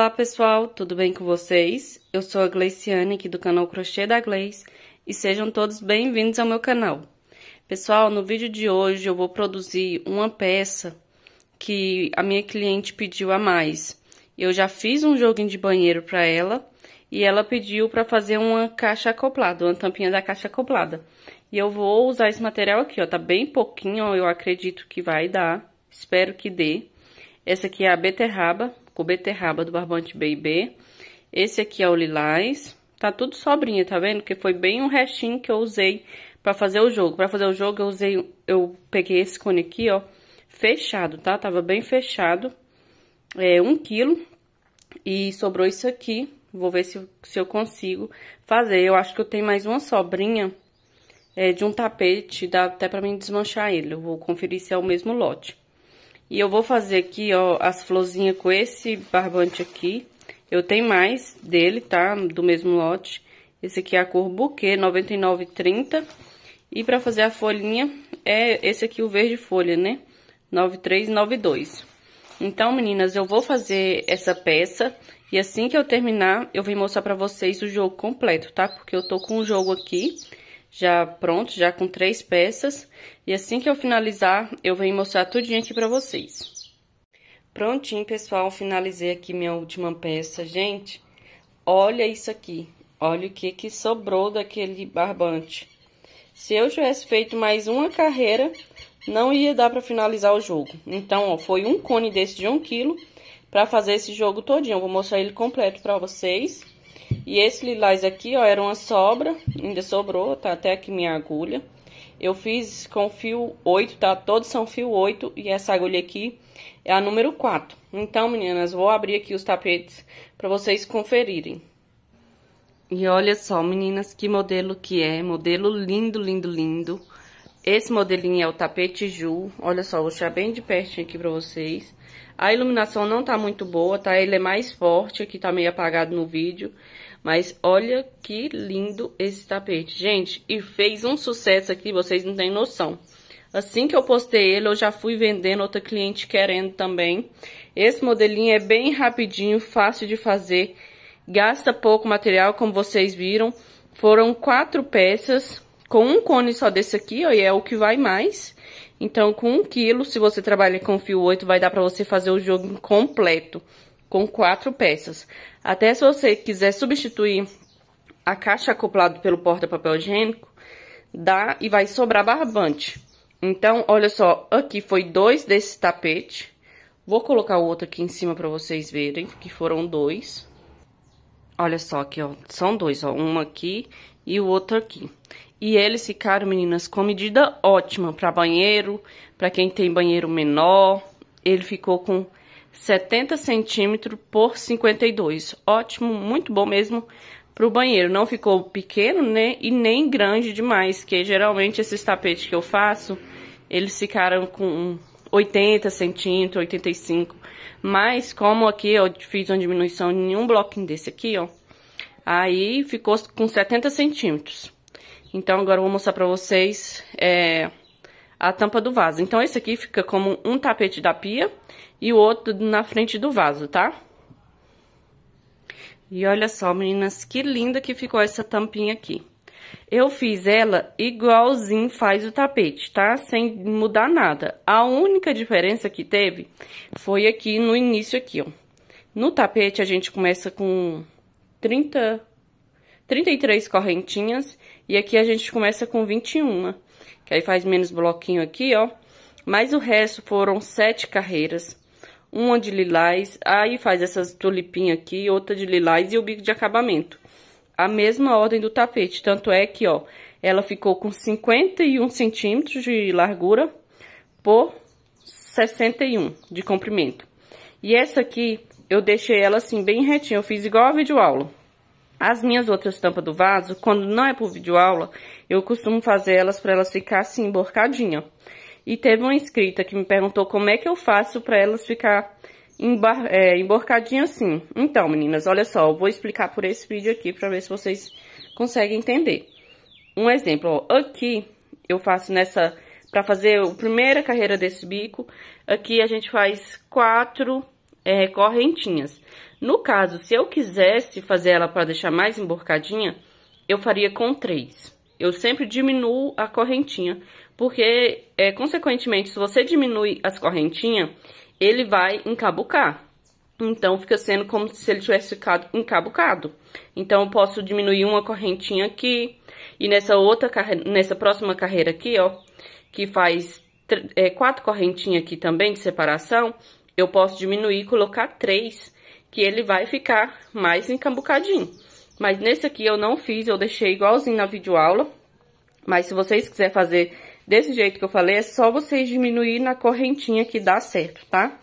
Olá pessoal, tudo bem com vocês? Eu sou a Gleiciane aqui do canal Crochê da Gleice e sejam todos bem-vindos ao meu canal. Pessoal, no vídeo de hoje eu vou produzir uma peça que a minha cliente pediu a mais. Eu já fiz um joguinho de banheiro para ela e ela pediu para fazer uma caixa acoplada, uma tampinha da caixa acoplada. E eu vou usar esse material aqui, ó, tá bem pouquinho, ó, eu acredito que vai dar, espero que dê. Essa aqui é a beterraba, com beterraba do barbante Baby. Esse aqui é o lilás. Tá tudo sobrinha, tá vendo? Que foi bem um restinho que eu usei pra fazer o jogo. Pra fazer o jogo, eu usei, eu peguei esse cone aqui, ó, fechado, tá? Tava bem fechado. É, um quilo. E sobrou isso aqui. Vou ver se, se eu consigo fazer. Eu acho que eu tenho mais uma sobrinha é, de um tapete. Dá até pra mim desmanchar ele. Eu vou conferir se é o mesmo lote. E eu vou fazer aqui, ó, as florzinhas com esse barbante aqui. Eu tenho mais dele, tá? Do mesmo lote. Esse aqui é a cor buquê, 99,30. E pra fazer a folhinha, é esse aqui, o verde folha, né? 9392. Então, meninas, eu vou fazer essa peça. E assim que eu terminar, eu vim mostrar pra vocês o jogo completo, tá? Porque eu tô com o jogo aqui já pronto, já com três peças. E assim que eu finalizar, eu venho mostrar tudinho aqui pra vocês. Prontinho, pessoal, finalizei aqui minha última peça, gente. Olha isso aqui, olha o que que sobrou daquele barbante. Se eu tivesse feito mais uma carreira, não ia dar pra finalizar o jogo. Então, ó, foi um cone desse de um quilo pra fazer esse jogo todinho. Eu vou mostrar ele completo pra vocês. E esse lilás aqui, ó, era uma sobra, ainda sobrou, tá até aqui minha agulha. Eu fiz com fio 8, tá? Todos são fio 8 e essa agulha aqui é a número 4. Então, meninas, vou abrir aqui os tapetes para vocês conferirem. E olha só, meninas, que modelo que é. Modelo lindo, lindo, lindo. Esse modelinho é o tapete Ju. Olha só, vou deixar bem de pertinho aqui pra vocês. A iluminação não tá muito boa, tá? Ele é mais forte, aqui tá meio apagado no vídeo. Mas olha que lindo esse tapete, gente. E fez um sucesso aqui, vocês não têm noção. Assim que eu postei ele, eu já fui vendendo, outra cliente querendo também. Esse modelinho é bem rapidinho, fácil de fazer. Gasta pouco material, como vocês viram. Foram quatro peças com um cone só desse aqui, ó, e é o que vai mais. Então, com um quilo, se você trabalha com fio 8, vai dar pra você fazer o jogo completo, com quatro peças. Até se você quiser substituir a caixa acoplada pelo porta-papel higiênico, dá e vai sobrar barbante. Então, olha só, aqui foi dois desse tapete. Vou colocar o outro aqui em cima pra vocês verem, que foram dois. Olha só aqui, ó, são dois, ó, um aqui e o outro aqui. E eles ficaram, meninas, com medida ótima para banheiro, para quem tem banheiro menor. Ele ficou com 70 centímetros por 52. Ótimo, muito bom mesmo para o banheiro. Não ficou pequeno, né? E nem grande demais, que geralmente esses tapetes que eu faço, eles ficaram com 80 centímetros, 85. Mas como aqui eu fiz uma diminuição em um bloquinho desse aqui, ó, aí ficou com 70 centímetros. Então, agora eu vou mostrar pra vocês é, a tampa do vaso. Então, esse aqui fica como um tapete da pia e o outro na frente do vaso, tá? E olha só, meninas, que linda que ficou essa tampinha aqui. Eu fiz ela igualzinho faz o tapete, tá? Sem mudar nada. A única diferença que teve foi aqui no início aqui, ó. No tapete, a gente começa com 30 33 correntinhas e aqui a gente começa com 21, que aí faz menos bloquinho aqui, ó. Mas o resto foram sete carreiras, uma de lilás, aí faz essas tulipinhas aqui, outra de lilás e o bico de acabamento. A mesma ordem do tapete, tanto é que, ó, ela ficou com 51 centímetros de largura por 61 de comprimento. E essa aqui, eu deixei ela assim, bem retinha, eu fiz igual a videoaula. As minhas outras tampas do vaso, quando não é por videoaula, eu costumo fazer elas para elas ficar assim, emborcadinha. E teve uma inscrita que me perguntou como é que eu faço para elas ficar embar é, emborcadinha assim. Então, meninas, olha só, eu vou explicar por esse vídeo aqui para ver se vocês conseguem entender. Um exemplo, ó, aqui eu faço nessa, para fazer a primeira carreira desse bico, aqui a gente faz quatro é, correntinhas. No caso, se eu quisesse fazer ela para deixar mais emborcadinha, eu faria com três. Eu sempre diminuo a correntinha, porque, é, consequentemente, se você diminui as correntinhas, ele vai encabucar. Então, fica sendo como se ele tivesse ficado encabucado. Então, eu posso diminuir uma correntinha aqui, e nessa outra nessa próxima carreira aqui, ó, que faz é, quatro correntinhas aqui também de separação, eu posso diminuir e colocar três, que ele vai ficar mais encambucadinho. Mas nesse aqui eu não fiz, eu deixei igualzinho na videoaula. Mas se vocês quiserem fazer desse jeito que eu falei, é só vocês diminuir na correntinha que dá certo, tá?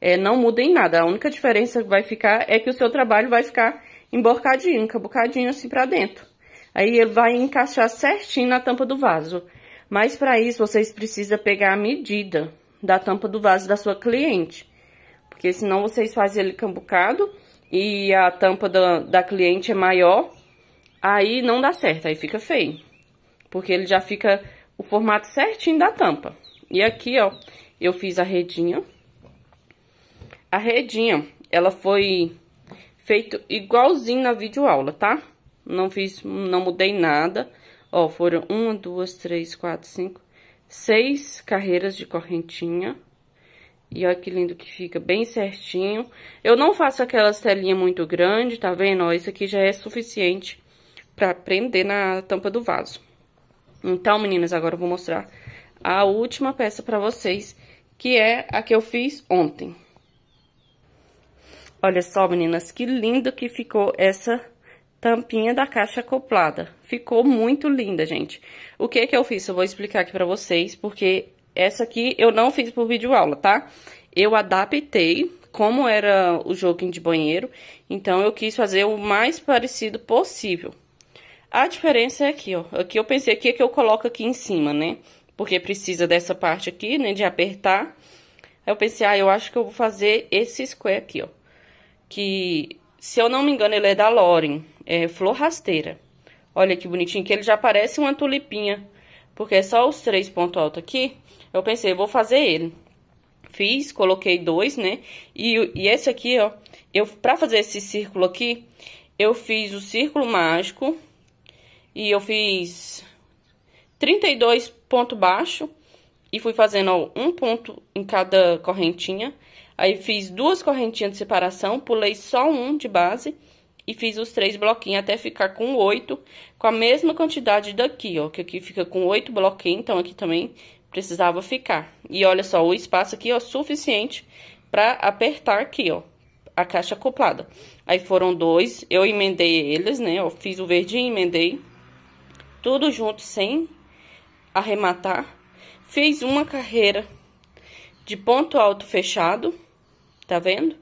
É, não mudem nada, a única diferença que vai ficar é que o seu trabalho vai ficar emborcadinho, encambucadinho assim pra dentro. Aí ele vai encaixar certinho na tampa do vaso. Mas para isso, vocês precisam pegar a medida da tampa do vaso da sua cliente. Porque senão vocês fazem ele cambucado e a tampa da, da cliente é maior, aí não dá certo, aí fica feio. Porque ele já fica o formato certinho da tampa. E aqui, ó, eu fiz a redinha. A redinha, ela foi feito igualzinho na videoaula, tá? Não fiz, não mudei nada. Ó, foram uma, duas, três, quatro, cinco, seis carreiras de correntinha. E olha que lindo que fica, bem certinho. Eu não faço aquelas telinhas muito grandes, tá vendo? Ó, isso aqui já é suficiente pra prender na tampa do vaso. Então, meninas, agora eu vou mostrar a última peça pra vocês, que é a que eu fiz ontem. Olha só, meninas, que lindo que ficou essa tampinha da caixa acoplada. Ficou muito linda, gente. O que que eu fiz? Eu vou explicar aqui pra vocês, porque essa aqui eu não fiz por vídeo aula, tá? Eu adaptei, como era o joguinho de banheiro, então eu quis fazer o mais parecido possível. A diferença é aqui, ó. Aqui eu pensei aqui é que eu coloco aqui em cima, né? Porque precisa dessa parte aqui, né, de apertar. Aí eu pensei, ah, eu acho que eu vou fazer esse square aqui, ó. Que, se eu não me engano, ele é da Loren, é flor rasteira. Olha que bonitinho, que ele já parece uma tulipinha. Porque é só os três pontos altos aqui. Eu pensei, vou fazer ele. Fiz, coloquei dois, né? E, e esse aqui, ó, eu pra fazer esse círculo aqui, eu fiz o círculo mágico e eu fiz 32 ponto baixo e fui fazendo ó, um ponto em cada correntinha. Aí fiz duas correntinhas de separação, pulei só um de base e fiz os três bloquinhos até ficar com oito, com a mesma quantidade daqui, ó, que aqui fica com oito bloquinhos, então aqui também precisava ficar. E olha só, o espaço aqui, ó, suficiente para apertar aqui, ó, a caixa acoplada. Aí foram dois, eu emendei eles, né, eu fiz o verdinho, emendei, tudo junto sem arrematar. Fiz uma carreira de ponto alto fechado, tá vendo?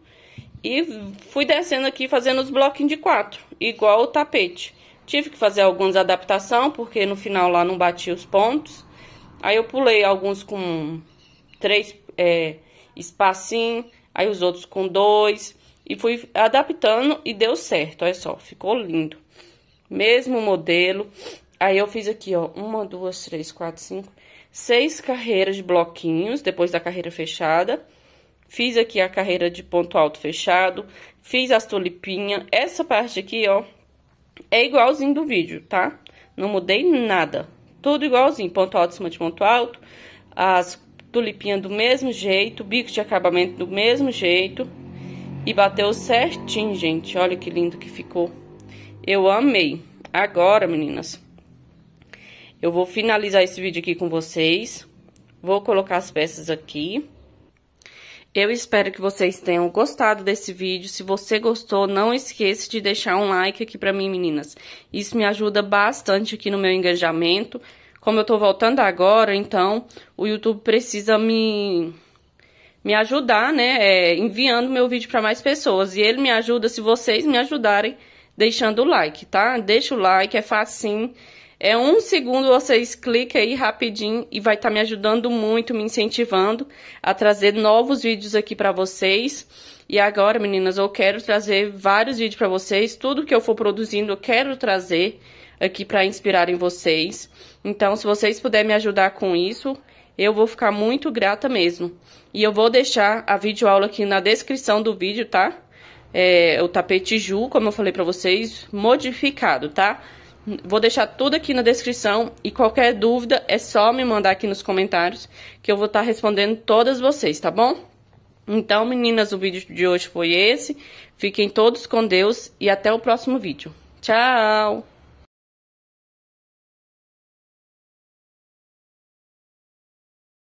E fui descendo aqui fazendo os bloquinhos de quatro, igual o tapete. Tive que fazer algumas adaptação, porque no final lá não bati os pontos. Aí eu pulei alguns com três é, espacinho, aí os outros com dois. E fui adaptando e deu certo, olha só, ficou lindo. Mesmo modelo. Aí eu fiz aqui, ó, uma, duas, três, quatro, cinco, seis carreiras de bloquinhos, depois da carreira fechada. Fiz aqui a carreira de ponto alto fechado, fiz as tulipinhas. Essa parte aqui, ó, é igualzinho do vídeo, tá? Não mudei nada. Tudo igualzinho, ponto alto em cima de ponto alto, as tulipinhas do mesmo jeito, bico de acabamento do mesmo jeito. E bateu certinho, gente. Olha que lindo que ficou. Eu amei. Agora, meninas, eu vou finalizar esse vídeo aqui com vocês. Vou colocar as peças aqui. Eu espero que vocês tenham gostado desse vídeo. Se você gostou, não esqueça de deixar um like aqui pra mim, meninas. Isso me ajuda bastante aqui no meu engajamento. Como eu tô voltando agora, então, o YouTube precisa me me ajudar, né, é, enviando meu vídeo para mais pessoas. E ele me ajuda se vocês me ajudarem deixando o like, tá? Deixa o like, é facinho. É um segundo, vocês cliquem aí rapidinho e vai estar tá me ajudando muito, me incentivando a trazer novos vídeos aqui para vocês. E agora, meninas, eu quero trazer vários vídeos para vocês. Tudo que eu for produzindo, eu quero trazer aqui para inspirarem vocês. Então, se vocês puderem me ajudar com isso, eu vou ficar muito grata mesmo. E eu vou deixar a videoaula aqui na descrição do vídeo, tá? É, o tapete Ju, como eu falei pra vocês, modificado, tá? Vou deixar tudo aqui na descrição e qualquer dúvida é só me mandar aqui nos comentários que eu vou estar tá respondendo todas vocês, tá bom? Então, meninas, o vídeo de hoje foi esse. Fiquem todos com Deus e até o próximo vídeo. Tchau!